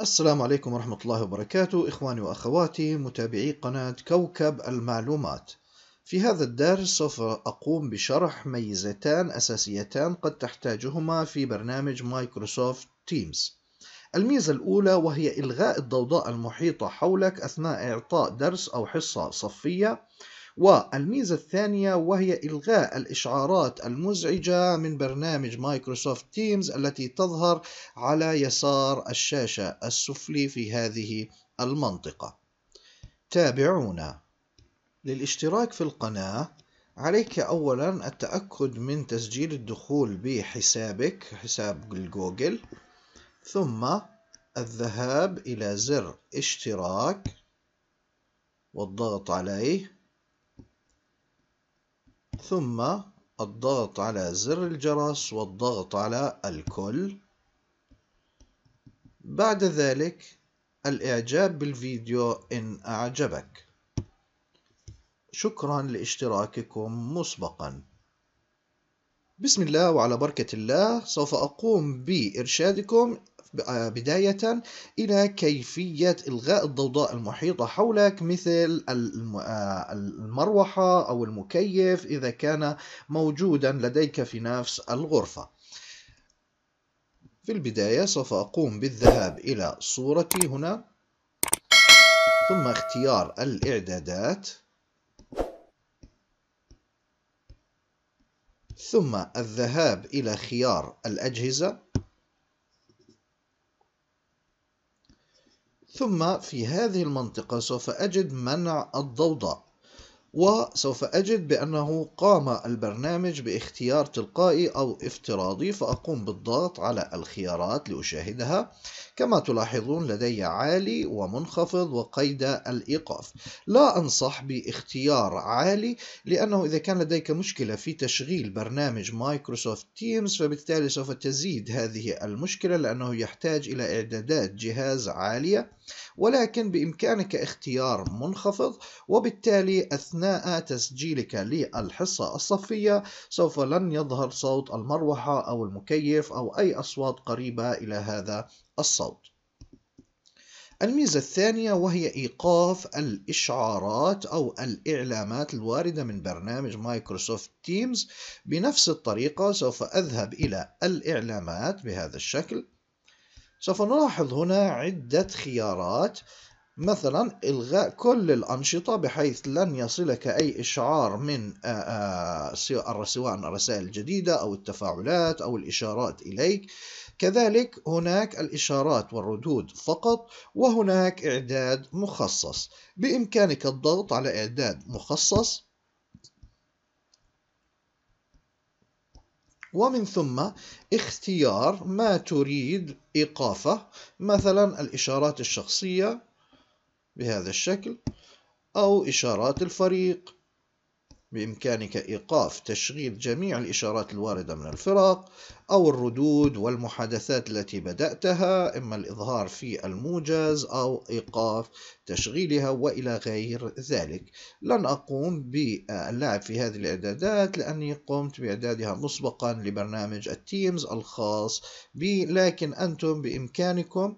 السلام عليكم ورحمة الله وبركاته إخواني وأخواتي متابعي قناة كوكب المعلومات في هذا الدرس سوف أقوم بشرح ميزتان أساسيتان قد تحتاجهما في برنامج مايكروسوفت تيمز الميزة الأولى وهي إلغاء الضوضاء المحيطة حولك أثناء إعطاء درس أو حصة صفية والميزة الثانية وهي إلغاء الإشعارات المزعجة من برنامج مايكروسوفت تيمز التي تظهر على يسار الشاشة السفلي في هذه المنطقة تابعونا للاشتراك في القناة عليك أولا التأكد من تسجيل الدخول بحسابك حساب جوجل ثم الذهاب إلى زر اشتراك والضغط عليه ثم الضغط على زر الجرس والضغط على الكل بعد ذلك الإعجاب بالفيديو إن أعجبك شكرا لاشتراككم مسبقا بسم الله وعلى بركة الله سوف أقوم بإرشادكم بداية إلى كيفية إلغاء الضوضاء المحيطة حولك مثل آه، المروحة أو المكيف إذا كان موجودا لديك في نفس الغرفة في البداية سوف أقوم بالذهاب إلى صورتي هنا ثم اختيار الإعدادات ثم الذهاب إلى خيار الأجهزة ثم في هذه المنطقة سوف أجد منع الضوضاء وسوف أجد بأنه قام البرنامج باختيار تلقائي أو افتراضي فأقوم بالضغط على الخيارات لأشاهدها كما تلاحظون لدي عالي ومنخفض وقيد الإيقاف لا أنصح باختيار عالي لأنه إذا كان لديك مشكلة في تشغيل برنامج مايكروسوفت تيمز فبالتالي سوف تزيد هذه المشكلة لأنه يحتاج إلى إعدادات جهاز عالية ولكن بإمكانك اختيار منخفض وبالتالي أثناء أثناء تسجيلك للحصة الصفية سوف لن يظهر صوت المروحة أو المكيف أو أي أصوات قريبة إلى هذا الصوت الميزة الثانية وهي إيقاف الإشعارات أو الإعلامات الواردة من برنامج مايكروسوفت تيمز بنفس الطريقة سوف أذهب إلى الإعلامات بهذا الشكل سوف نلاحظ هنا عدة خيارات مثلا إلغاء كل الأنشطة بحيث لن يصلك أي إشعار من سواء الرسائل الجديدة أو التفاعلات أو الإشارات إليك كذلك هناك الإشارات والردود فقط وهناك إعداد مخصص بإمكانك الضغط على إعداد مخصص ومن ثم اختيار ما تريد إيقافه مثلا الإشارات الشخصية بهذا الشكل أو إشارات الفريق بإمكانك إيقاف تشغيل جميع الإشارات الواردة من الفرق أو الردود والمحادثات التي بدأتها إما الإظهار في الموجز أو إيقاف تشغيلها وإلى غير ذلك لن أقوم باللعب في هذه الإعدادات لأني قمت بإعدادها مسبقا لبرنامج التيمز الخاص بي لكن أنتم بإمكانكم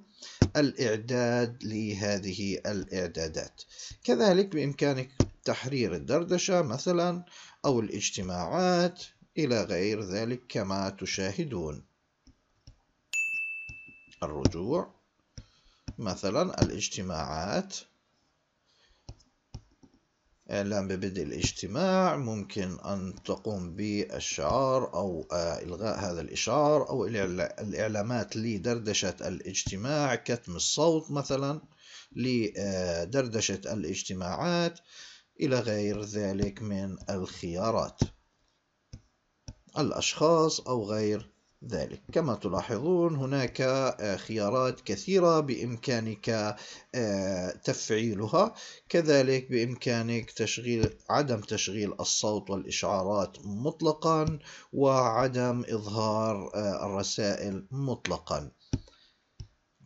الإعداد لهذه الإعدادات كذلك بإمكانك تحرير الدردشة مثلا أو الاجتماعات إلى غير ذلك كما تشاهدون الرجوع مثلا الاجتماعات إعلان ببدء الاجتماع ممكن أن تقوم بالشعار أو آه، إلغاء هذا الإشعار أو الإعلامات لدردشة الاجتماع كتم الصوت مثلا لدردشة آه، الاجتماعات إلى غير ذلك من الخيارات الأشخاص أو غير ذلك كما تلاحظون هناك آه، خيارات كثيرة بإمكانك آه، تفعيلها كذلك بإمكانك تشغيل عدم تشغيل الصوت والإشعارات مطلقا وعدم إظهار آه، الرسائل مطلقا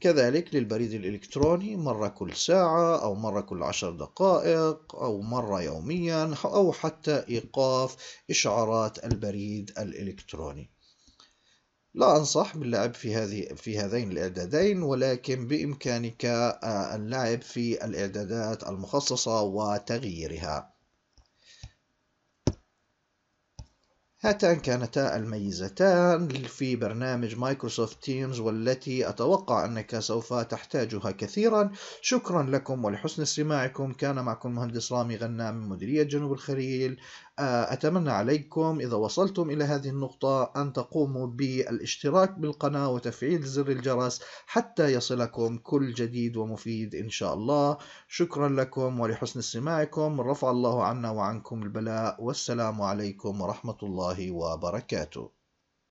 كذلك للبريد الإلكتروني مرة كل ساعة أو مرة كل عشر دقائق أو مرة يوميا أو حتى إيقاف إشعارات البريد الإلكتروني لا أنصح باللعب في هذه في هذين الإعدادين ولكن بإمكانك آه، اللعب في الإعدادات المخصصة وتغييرها هاتان كانتا الميزتان في برنامج مايكروسوفت تيمز والتي أتوقع أنك سوف تحتاجها كثيرا شكرا لكم ولحسن استماعكم كان معكم مهندس رامي غنام من مديرية جنوب الخليل آه، أتمنى عليكم إذا وصلتم إلى هذه النقطة أن تقوموا بالاشتراك بالقناة وتفعيل زر الجرس حتى يصلكم كل جديد ومفيد إن شاء الله شكرا لكم ولحسن استماعكم رفع الله عنا وعنكم البلاء والسلام عليكم ورحمة الله الله وبركاته